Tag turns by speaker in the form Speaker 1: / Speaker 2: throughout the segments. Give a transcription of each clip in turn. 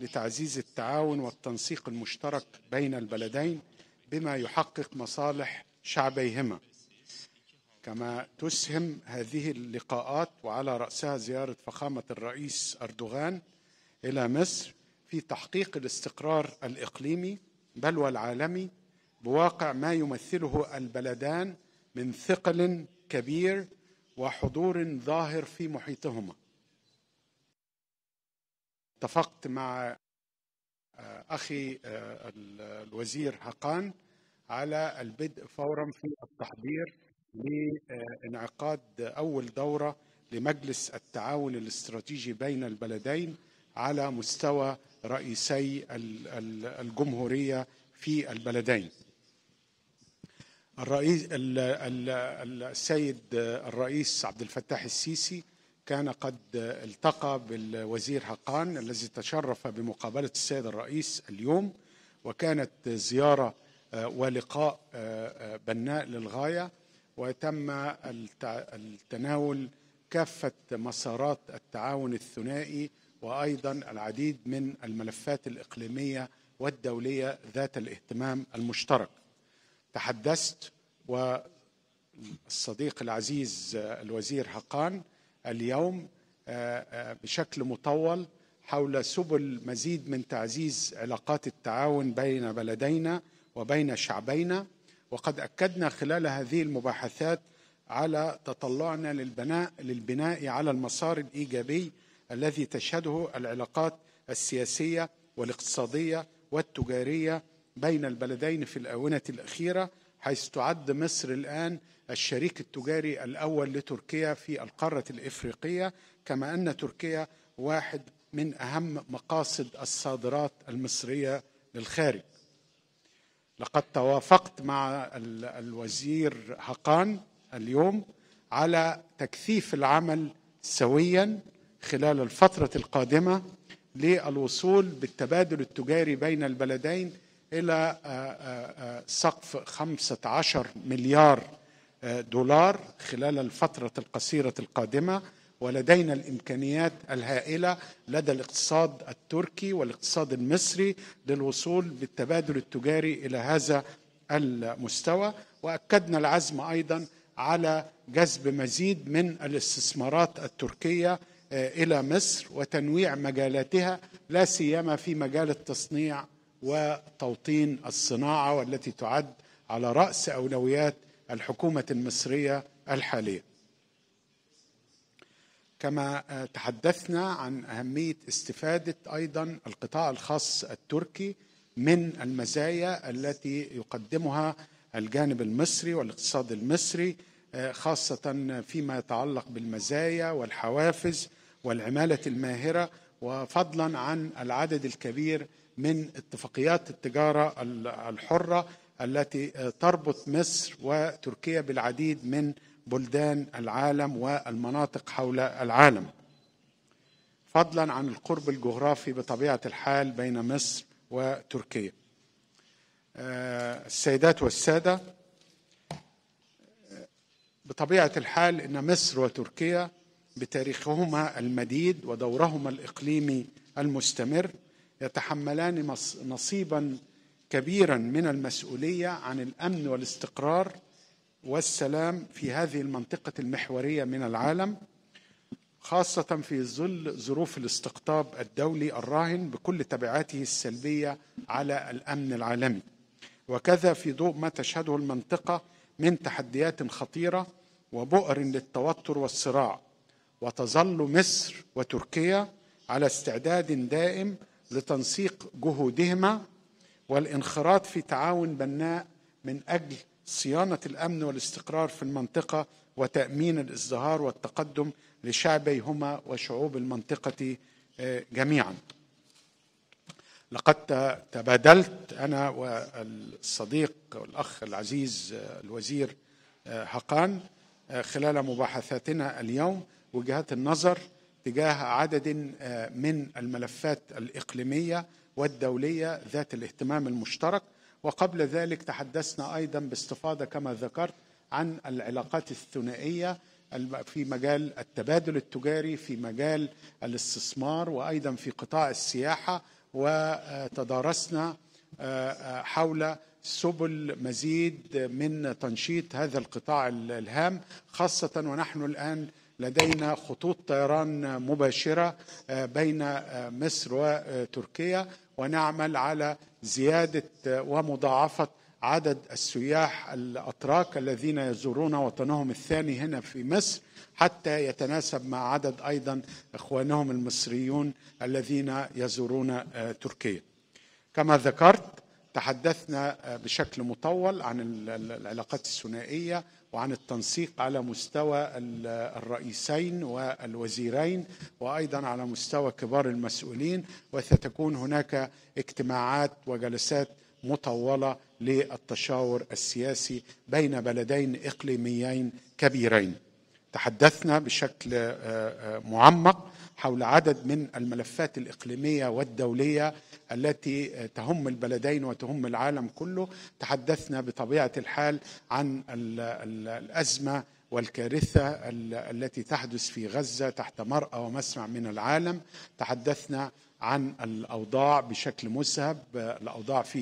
Speaker 1: لتعزيز التعاون والتنسيق المشترك بين البلدين بما يحقق مصالح شعبيهما كما تسهم هذه اللقاءات وعلى رأسها زيارة فخامة الرئيس أردوغان إلى مصر في تحقيق الاستقرار الإقليمي بل والعالمي بواقع ما يمثله البلدان من ثقل كبير وحضور ظاهر في محيطهما اتفقت مع آه، اخي آه، الوزير حقان على البدء فورا في التحضير لانعقاد اول دوره لمجلس التعاون الاستراتيجي بين البلدين على مستوى رئيسي الجمهوريه في البلدين. الرئيس السيد آه، الرئيس عبد الفتاح السيسي كان قد التقى بالوزير حقان الذي تشرف بمقابلة السيد الرئيس اليوم وكانت زيارة آه، ولقاء آه، آه، بناء للغاية وتم التناول كافة مسارات التعاون الثنائي وأيضا العديد من الملفات الإقليمية والدولية ذات الاهتمام المشترك تحدثت والصديق العزيز الوزير حقان اليوم آه، آه، بشكل مطول حول سبل مزيد من تعزيز علاقات التعاون بين بلدينا وبين شعبينا وقد اكدنا خلال هذه المباحثات على تطلعنا للبناء للبناء على المسار الايجابي الذي تشهده العلاقات السياسيه والاقتصاديه والتجاريه بين البلدين في الاونه الاخيره حيث تعد مصر الان الشريك التجاري الأول لتركيا في القارة الإفريقية كما أن تركيا واحد من أهم مقاصد الصادرات المصرية للخارج لقد توافقت مع الوزير هقان اليوم على تكثيف العمل سويا خلال الفترة القادمة للوصول بالتبادل التجاري بين البلدين إلى سقف 15 مليار دولار خلال الفترة القصيرة القادمة ولدينا الامكانيات الهائله لدى الاقتصاد التركي والاقتصاد المصري للوصول بالتبادل التجاري الى هذا المستوى واكدنا العزم ايضا على جذب مزيد من الاستثمارات التركيه آه، الى مصر وتنويع مجالاتها لا سيما في مجال التصنيع وتوطين الصناعه والتي تعد على راس اولويات الحكومه المصريه الحاليه كما آه، تحدثنا عن اهميه استفاده ايضا القطاع الخاص التركي من المزايا التي يقدمها الجانب المصري والاقتصاد المصري آه، خاصه فيما يتعلق بالمزايا والحوافز والعماله الماهره وفضلا عن العدد الكبير من اتفاقيات التجاره الحره التي آه، تربط مصر وتركيا بالعديد من بلدان العالم والمناطق حول العالم فضلا عن القرب الجغرافي بطبيعه الحال بين مصر وتركيا آه، السيدات والساده آه، بطبيعه الحال ان مصر وتركيا بتاريخهما المديد ودورهما الاقليمي المستمر يتحملان نصيبا كبيرا من المسؤوليه عن الامن والاستقرار والسلام في هذه المنطقه المحوريه من العالم خاصه في ظل ظروف الاستقطاب الدولي الراهن بكل تبعاته السلبيه على الامن العالمي وكذا في ضوء ما تشهده المنطقه من تحديات خطيره وبؤر للتوتر والصراع وتظل مصر وتركيا على استعداد دائم لتنسيق جهودهما والانخراط في تعاون بناء من اجل صيانه الامن والاستقرار في المنطقه وتامين الازدهار والتقدم لشعبيهما وشعوب المنطقه آه، جميعا. لقد تبادلت انا والصديق والاخ العزيز آه، الوزير آه، هقان خلال مباحثاتنا اليوم وجهات النظر تجاه عدد من الملفات الاقليميه والدولية ذات الاهتمام المشترك وقبل ذلك تحدثنا أيضا باستفاضة كما ذكرت عن العلاقات الثنائية في مجال التبادل التجاري في مجال الاستثمار وأيضا في قطاع السياحة وتدارسنا حول سبل مزيد من تنشيط هذا القطاع الهام خاصة ونحن الآن لدينا خطوط طيران مباشرة بين مصر وتركيا ونعمل على زياده ومضاعفه عدد السياح الاتراك الذين يزورون وطنهم الثاني هنا في مصر حتى يتناسب مع عدد ايضا اخوانهم المصريون الذين يزورون آه، تركيا. كما ذكرت تحدثنا آه، بشكل مطول عن العلاقات الثنائيه وعن التنسيق على مستوى الرئيسين والوزيرين وايضا على مستوى كبار المسؤولين وستكون هناك اجتماعات وجلسات مطوله للتشاور السياسي بين بلدين اقليميين كبيرين تحدثنا بشكل آه، آه، معمق حول عدد من الملفات الاقليميه والدوليه التي آه، تهم البلدين وتهم العالم كله تحدثنا بطبيعه الحال عن الازمه والكارثه التي تحدث في غزه تحت مرأى ومسمع من العالم تحدثنا عن الاوضاع بشكل مذهب الاوضاع في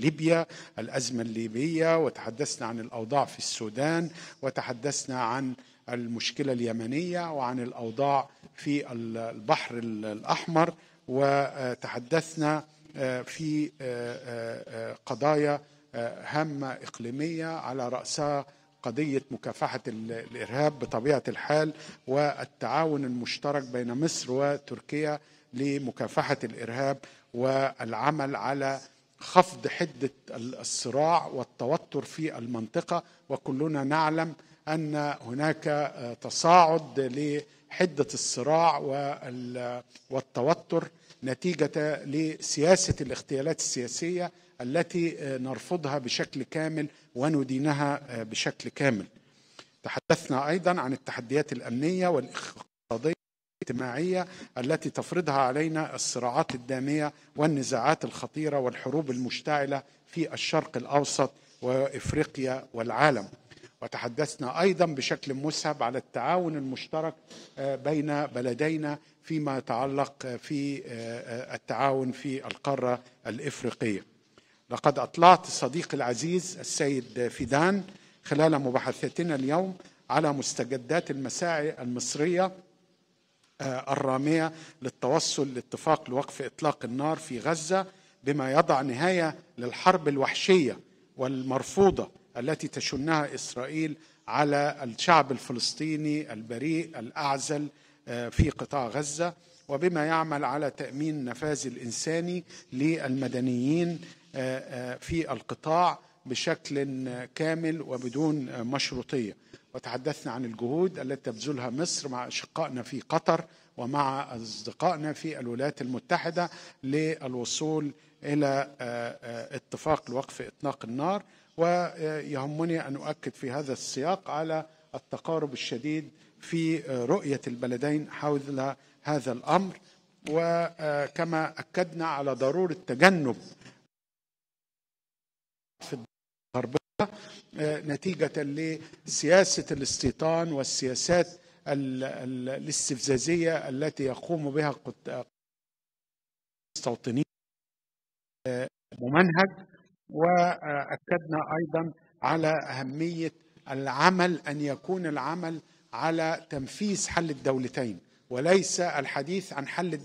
Speaker 1: ليبيا الازمه الليبيه وتحدثنا عن الاوضاع في السودان وتحدثنا عن المشكله اليمنيه وعن الاوضاع في البحر الاحمر وتحدثنا آه، في آه، آه، قضايا هامه اقليميه على راسها قضية مكافحة الإرهاب بطبيعة الحال والتعاون المشترك بين مصر وتركيا لمكافحة الإرهاب والعمل على خفض حدة الصراع والتوتر في المنطقة وكلنا نعلم ان هناك تصاعد لحده الصراع والتوتر نتيجه لسياسه الاغتيالات السياسيه التي نرفضها بشكل كامل وندينها بشكل كامل. تحدثنا ايضا عن التحديات الامنيه والاقتصاديه الاجتماعيه التي تفرضها علينا الصراعات الداميه والنزاعات الخطيره والحروب المشتعله في الشرق الاوسط وافريقيا والعالم. وتحدثنا ايضا بشكل مسهب على التعاون المشترك آه، بين بلدينا فيما يتعلق آه، في آه، التعاون في القاره الافريقيه. لقد اطلعت صديقي العزيز السيد فيدان خلال مباحثتنا اليوم على مستجدات المساعي المصريه الراميه للتوصل لاتفاق لوقف اطلاق النار في غزه بما يضع نهايه للحرب الوحشيه والمرفوضه التي تشنها اسرائيل على الشعب الفلسطيني البريء الاعزل آه، في قطاع غزه وبما يعمل على تامين نفاذ الانساني للمدنيين آه، آه، في القطاع بشكل كامل وبدون مشروطيه وتحدثنا عن الجهود التي تبذلها مصر مع اشقائنا في قطر ومع اصدقائنا في الولايات المتحده للوصول الى اتفاق لوقف اطلاق النار ويهمني ان اؤكد في هذا السياق على التقارب الشديد في رؤيه البلدين حول هذا الامر وكما اكدنا على ضروره تجنب في الغربيه نتيجه لسياسه الاستيطان والسياسات الاستفزازيه التي يقوم بها المستوطنين آه، ممنهج واكدنا ايضا على اهميه العمل ان يكون العمل على تنفيذ حل الدولتين وليس الحديث عن حل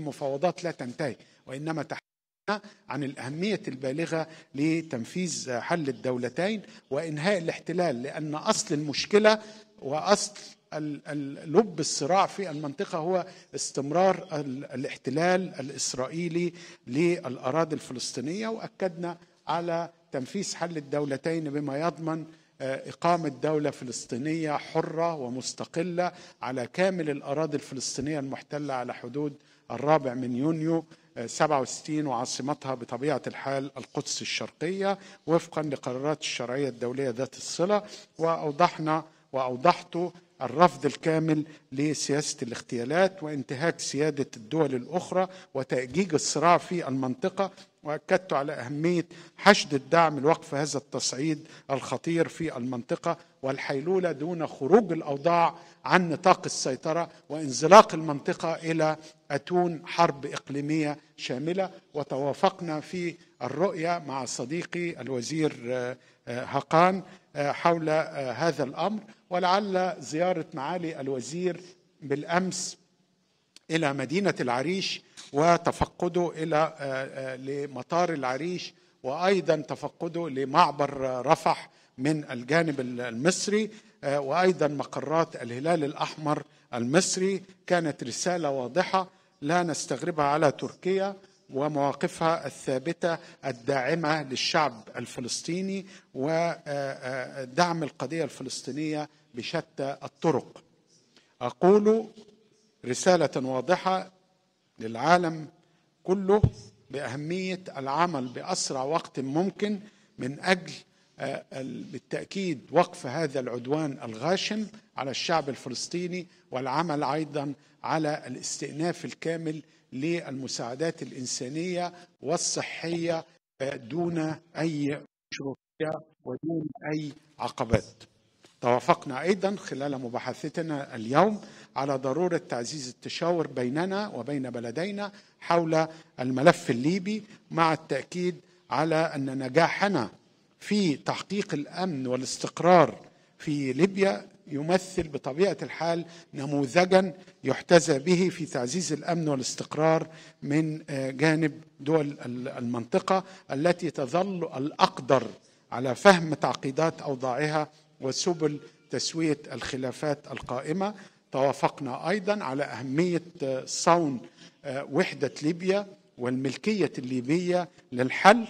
Speaker 1: المفاوضات لا تنتهي وانما تحدثنا عن الاهميه البالغه لتنفيذ حل الدولتين وانهاء الاحتلال لان اصل المشكله واصل لب الصراع في المنطقة هو استمرار الاحتلال الإسرائيلي للأراضي الفلسطينية وأكدنا على تنفيذ حل الدولتين بما يضمن آه، إقامة دولة فلسطينية حرة ومستقلة على كامل الأراضي الفلسطينية المحتلة على حدود الرابع من يونيو 67 آه، وعاصمتها بطبيعة الحال القدس الشرقية وفقا لقرارات الشرعية الدولية ذات الصلة وأوضحنا وأوضحت الرفض الكامل لسياسه الاغتيالات وانتهاك سياده الدول الاخرى وتاجيج الصراع في المنطقه واكدت على اهميه حشد الدعم لوقف هذا التصعيد الخطير في المنطقه والحيلوله دون خروج الاوضاع عن نطاق السيطره وانزلاق المنطقه الى اتون حرب اقليميه شامله وتوافقنا في الرؤيه مع صديقي الوزير آه، آه، هقان آه، حول هذا الامر ولعل زياره معالي الوزير بالامس الى مدينه العريش وتفقده الى آه، آه، لمطار العريش وايضا تفقده لمعبر رفح من الجانب المصري آه، وايضا مقرات الهلال الاحمر المصري كانت رساله واضحه لا نستغربها على تركيا ومواقفها الثابته الداعمه للشعب الفلسطيني ودعم القضيه الفلسطينيه بشتى الطرق اقول رساله واضحه للعالم كله باهميه العمل باسرع وقت ممكن من اجل آه، بالتاكيد وقف هذا العدوان الغاشم على الشعب الفلسطيني والعمل ايضا على الاستئناف الكامل للمساعدات الانسانيه والصحيه آه، دون اي مشروعيه ودون اي عقبات توافقنا ايضا خلال مباحثتنا اليوم على ضروره تعزيز التشاور بيننا وبين بلدينا حول الملف الليبي مع التاكيد على ان نجاحنا في تحقيق الامن والاستقرار في ليبيا يمثل بطبيعه الحال نموذجا يحتذى به في تعزيز الامن والاستقرار من آه، جانب دول المنطقه التي تظل الاقدر على فهم تعقيدات اوضاعها وسبل تسويه الخلافات القائمه توافقنا ايضا على اهميه آه، صون آه، وحده ليبيا والملكيه الليبيه للحل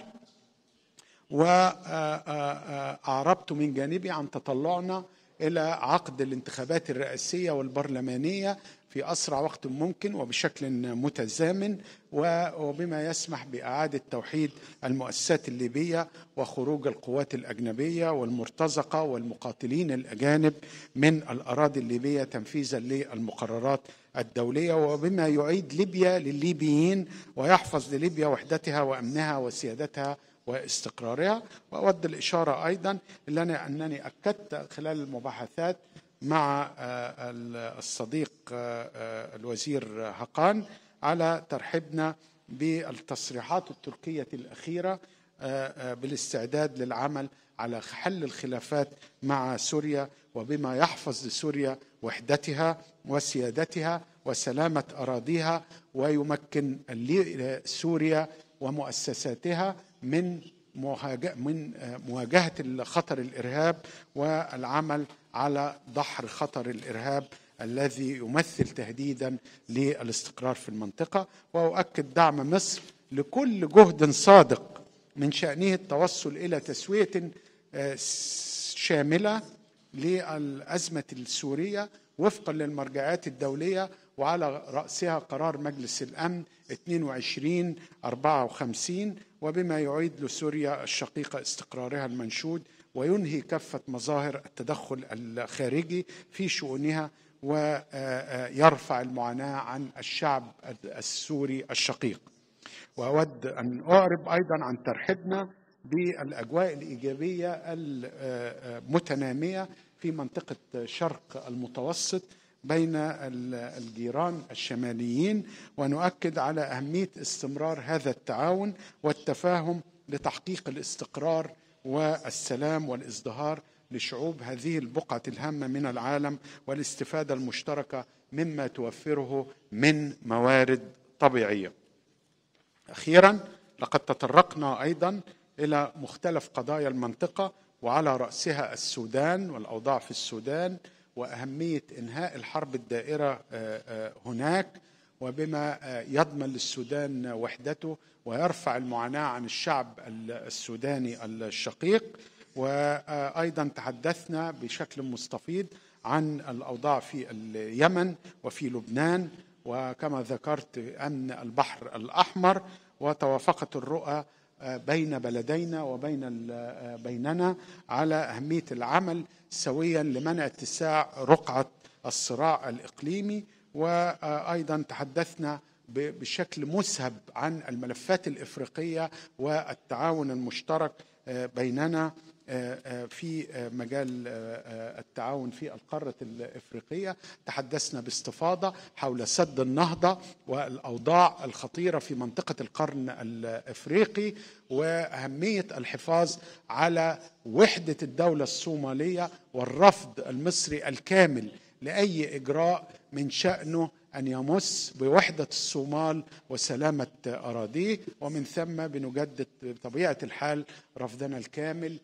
Speaker 1: واعربت آه، من جانبي عن تطلعنا الى عقد الانتخابات الرئاسيه والبرلمانيه في اسرع وقت ممكن وبشكل متزامن وبما يسمح باعاده توحيد المؤسسات الليبيه وخروج القوات الاجنبيه والمرتزقه والمقاتلين الاجانب من الاراضي الليبيه تنفيذا للمقررات الدوليه وبما يعيد ليبيا للليبيين ويحفظ لليبيا وحدتها وامنها وسيادتها واستقرارها وأود الإشارة أيضا إلى أنني أكدت خلال المباحثات مع آه، الصديق آه، آه، الوزير هقان على ترحيبنا بالتصريحات التركية الأخيرة بالاستعداد للعمل على حل الخلافات مع سوريا وبما يحفظ لسوريا وحدتها وسيادتها وسلامة أراضيها ويمكن لسوريا ومؤسساتها من من مواجهة خطر الإرهاب والعمل على دحر خطر الإرهاب الذي يمثل تهديدا للاستقرار في المنطقة وأؤكد دعم مصر لكل جهد صادق من شأنه التوصل إلى تسوية آه، شاملة للأزمة السورية وفقا للمرجعات الدولية وعلى رأسها قرار مجلس الأمن 22 54 وبما يعيد لسوريا الشقيقة استقرارها المنشود وينهي كافة مظاهر التدخل الخارجي في شؤونها ويرفع المعاناة عن الشعب السوري الشقيق وأود أن أعرب أيضا عن ترحيبنا بالأجواء الإيجابية المتنامية في منطقة شرق المتوسط بين الجيران الشماليين ونؤكد على اهميه استمرار هذا التعاون والتفاهم لتحقيق الاستقرار والسلام والازدهار لشعوب هذه البقعه الهامه من العالم والاستفاده المشتركه مما توفره من موارد طبيعيه. اخيرا لقد تطرقنا ايضا الى مختلف قضايا المنطقه وعلى راسها السودان والاوضاع في السودان واهميه انهاء الحرب الدائره آه، آه، هناك وبما آه، يضمن للسودان وحدته ويرفع المعاناه عن الشعب السوداني الشقيق وايضا تحدثنا بشكل مستفيض عن الاوضاع في اليمن وفي لبنان وكما ذكرت امن البحر الاحمر وتوافقت الرؤى بين بلدينا وبين بيننا على اهميه العمل سويا لمنع اتساع رقعه الصراع الاقليمي وايضا تحدثنا بشكل مسهب عن الملفات الافريقيه والتعاون المشترك آه، بيننا آه، آه، في آه، مجال التعاون في القارة الإفريقية تحدثنا باستفاضة حول سد النهضة والأوضاع الخطيرة في منطقة القرن الإفريقي وأهمية الحفاظ على وحدة الدولة الصومالية والرفض المصري الكامل لأي إجراء من شأنه أن يمس بوحدة الصومال وسلامة أراضيه ومن ثم بنجدد بطبيعة الحال رفضنا الكامل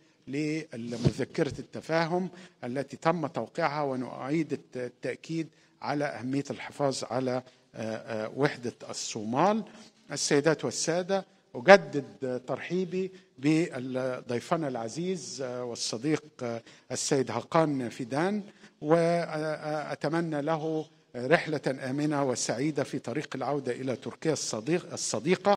Speaker 1: لمذكرة التفاهم التي تم توقيعها ونعيد التأكيد على أهمية الحفاظ على آه، آه، وحدة الصومال السيدات والسادة أجدد ترحيبي بضيفنا العزيز آه، والصديق السيد هقان فيدان وأتمنى له رحلة آمنة وسعيدة في طريق العودة إلى تركيا الصديق الصديقة